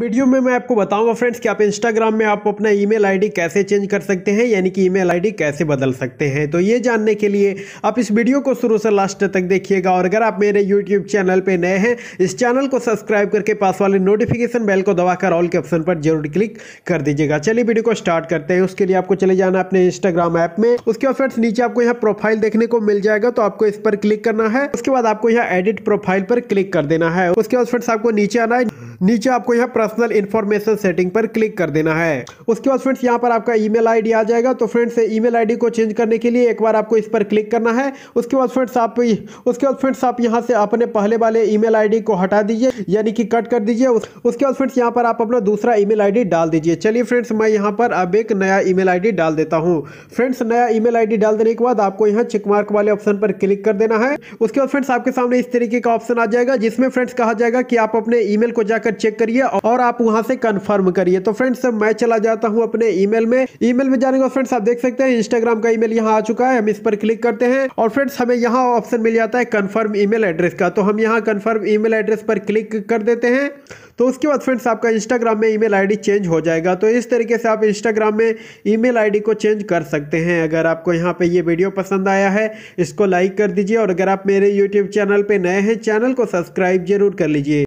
video में मैं आपको बताऊंगा फ्रेंड्स कि आप इंस्टाग्राम में आप अपना ईमेल आईडी कैसे चेंज कर सकते हैं यानी कि ईमेल आईडी कैसे बदल सकते हैं तो ये जानने के लिए आप इस वीडियो को शुरू से लास्ट तक देखिएगा और अगर आप मेरे यूट्यूब चैनल पे नए हैं इस चैनल को सब्सक्राइब करके पास वाले नोटिफिकेशन बेल को दबाकर ऑल के ऑप्शन पर जरूर क्लिक कर दीजिएगा चलिए वीडियो को स्टार्ट करते हैं उसके लिए आपको चले जाना अपने इंस्टाग्राम ऐप में उसके बाद फ्रेंड्स नीचे आपको यहाँ प्रोफाइल देखने को मिल जाएगा तो आपको इस पर क्लिक करना है उसके बाद आपको यहाँ एडिट प्रोफाइल पर क्लिक कर देना है उसके बाद फ्रेंड्स आपको नीचे आना है नीचे आपको यहाँ पर्सनल इन्फॉर्मेशन सेटिंग पर क्लिक कर देना है उसके बाद फ्रेंड्स यहाँ पर आपका ईमेल आईडी आ जाएगा तो फ्रेंड्स ईमेल आईडी को चेंज करने के लिए एक बार आपको इस पर क्लिक करना है उसके बाद फ्रेंड्स आप उसके बाद फ्रेंड्स आप यहाँ से अपने पहले वाले ई मेल को हटा दीजिए यानी कि कट कर दीजिए उसके बाद फ्रेंड्स यहाँ पर आप अपना दूसरा ई मेल डाल दीजिए चलिए फ्रेंड्स मैं यहाँ पर अब एक नया ई मेल डाल देता हूँ फ्रेंड्स नया ई मेल डाल देने के बाद आपको यहाँ चेकमार्क वाले ऑप्शन पर क्लिक कर देना है उसके बाद फ्रेंड्स आपके सामने इस तरीके का ऑप्शन आ जाएगा जिसमें फ्रेंड्स कहा जाएगा कि आप अपने ईमेल को जाकर जाकर चेक करिए और आप वहां से कंफर्म करिए तो फ्रेंड्स मैं चला जाता हूं अपने ईमेल में ईमेल में जाने के बाद फ्रेंड्स आप देख सकते हैं इंस्टाग्राम का ईमेल यहां आ चुका है हम इस पर क्लिक करते हैं और फ्रेंड्स हमें यहाँ ऑप्शन मिल जाता है कन्फर्म ई एड्रेस का तो हम यहाँ कन्फर्म ई एड्रेस पर क्लिक कर देते हैं तो उसके बाद फ्रेंड्स आपका इंस्टाग्राम में ईमेल आईडी चेंज हो जाएगा तो इस तरीके से आप इंस्टाग्राम में ईमेल आईडी को चेंज कर सकते हैं अगर आपको यहाँ पे ये वीडियो पसंद आया है इसको लाइक कर दीजिए और अगर आप मेरे यूट्यूब चैनल पे नए हैं चैनल को सब्सक्राइब जरूर कर लीजिए